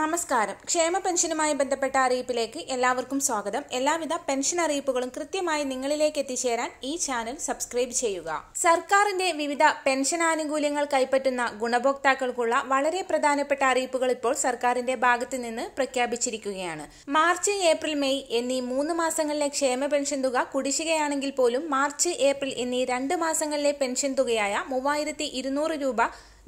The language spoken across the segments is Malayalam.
നമസ്കാരം ക്ഷേമ പെൻഷനുമായി ബന്ധപ്പെട്ട അറിയിപ്പിലേക്ക് എല്ലാവർക്കും സ്വാഗതം എല്ലാവിധ പെൻഷൻ അറിയിപ്പുകളും കൃത്യമായി നിങ്ങളിലേക്ക് എത്തിച്ചേരാൻ ഈ ചാനൽ സബ്സ്ക്രൈബ് ചെയ്യുക സർക്കാരിന്റെ വിവിധ പെൻഷൻ ആനുകൂല്യങ്ങൾ കൈപ്പറ്റുന്ന ഗുണഭോക്താക്കൾക്കുള്ള വളരെ പ്രധാനപ്പെട്ട അറിയിപ്പുകൾ ഇപ്പോൾ സർക്കാരിന്റെ ഭാഗത്തു നിന്ന് പ്രഖ്യാപിച്ചിരിക്കുകയാണ് മാർച്ച് ഏപ്രിൽ മെയ് എന്നീ മൂന്ന് മാസങ്ങളിലെ ക്ഷേമ പെൻഷൻ തുക കുടിശ്ശികയാണെങ്കിൽ പോലും മാർച്ച് ഏപ്രിൽ എന്നീ രണ്ട് മാസങ്ങളിലെ പെൻഷൻ തുകയായ മൂവായിരത്തി രൂപ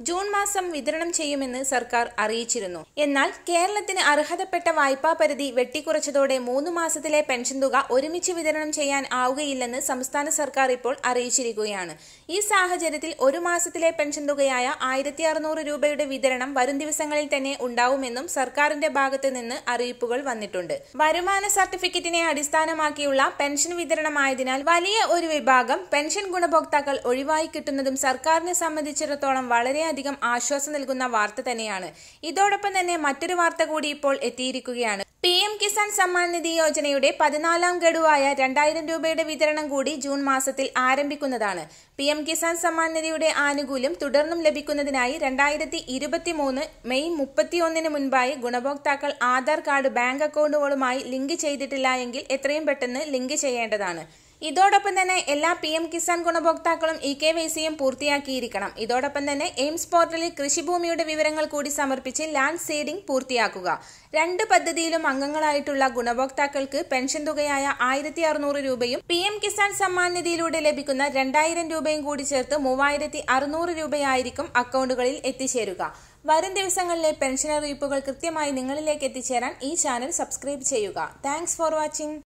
ജൂൺ മാസം വിതരണം ചെയ്യുമെന്ന് സർക്കാർ അറിയിച്ചിരുന്നു എന്നാൽ കേരളത്തിന് അർഹതപ്പെട്ട വായ്പാ പരിധി വെട്ടിക്കുറച്ചതോടെ മൂന്ന് മാസത്തിലെ പെൻഷൻ തുക ഒരുമിച്ച് വിതരണം ചെയ്യാൻ ആവുകയില്ലെന്ന് സംസ്ഥാന സർക്കാർ ഇപ്പോൾ അറിയിച്ചിരിക്കുകയാണ് ഈ സാഹചര്യത്തിൽ ഒരു മാസത്തിലെ പെൻഷൻ തുകയായ ആയിരത്തി അറുന്നൂറ് രൂപയുടെ വിതരണം വരും ദിവസങ്ങളിൽ തന്നെ ഉണ്ടാവുമെന്നും സർക്കാരിന്റെ ഭാഗത്ത് നിന്ന് അറിയിപ്പുകൾ വന്നിട്ടുണ്ട് വരുമാന സർട്ടിഫിക്കറ്റിനെ അടിസ്ഥാനമാക്കിയുള്ള പെൻഷൻ വിതരണമായതിനാൽ വലിയ ഒരു വിഭാഗം പെൻഷൻ ഗുണഭോക്താക്കൾ ഒഴിവായി കിട്ടുന്നതും സർക്കാരിനെ സംബന്ധിച്ചിടത്തോളം വളരെ വളരെയധികം ആശ്വാസം നൽകുന്ന വാർത്ത തന്നെയാണ് ഇതോടൊപ്പം തന്നെ മറ്റൊരു വാർത്ത കൂടി ഇപ്പോൾ എത്തിയിരിക്കുകയാണ് പി എം കിസാൻ സമ്മാൻ നിധി യോജനയുടെ പതിനാലാം ഗഡുവായ രണ്ടായിരം രൂപയുടെ വിതരണം കൂടി ജൂൺ മാസത്തിൽ ആരംഭിക്കുന്നതാണ് പി എം കിസാൻ സമ്മാൻ നിധിയുടെ ആനുകൂല്യം തുടർന്നും ലഭിക്കുന്നതിനായി രണ്ടായിരത്തി മൂന്ന് മെയ് മുപ്പത്തിയൊന്നിന് മുൻപായി ഗുണഭോക്താക്കൾ ആധാർ കാർഡ് ബാങ്ക് അക്കൗണ്ടുകളുമായി ലിങ്ക് ചെയ്തിട്ടില്ല എങ്കിൽ എത്രയും പെട്ടെന്ന് ലിങ്ക് ചെയ്യേണ്ടതാണ് ഇതോടൊപ്പം തന്നെ എല്ലാ പി എം കിസാൻ ഗുണഭോക്താക്കളും ഇ കെ വൈ സിയും പൂർത്തിയാക്കിയിരിക്കണം ഇതോടൊപ്പം തന്നെ എയിംസ് പോർട്ടലിൽ കൃഷിഭൂമിയുടെ വിവരങ്ങൾ കൂടി സമർപ്പിച്ച് ലാൻഡ് സീഡിംഗ് പൂർത്തിയാക്കുക രണ്ട് പദ്ധതിയിലും അംഗങ്ങളായിട്ടുള്ള ഗുണഭോക്താക്കൾക്ക് പെൻഷൻ തുകയായ ആയിരത്തി അറുനൂറ് രൂപയും പി എം കിസാൻ സമ്മാൻ നിധിയിലൂടെ ലഭിക്കുന്ന രണ്ടായിരം രൂപയും കൂടി ചേർത്ത് മൂവായിരത്തി അറുനൂറ് രൂപയായിരിക്കും അക്കൗണ്ടുകളിൽ എത്തിച്ചേരുക വരും ദിവസങ്ങളിലെ പെൻഷൻ അറിയിപ്പുകൾ കൃത്യമായി നിങ്ങളിലേക്ക് എത്തിച്ചേരാൻ ഈ ചാനൽ സബ്സ്ക്രൈബ് ചെയ്യുക താങ്ക്സ് ഫോർ വാച്ചിംഗ്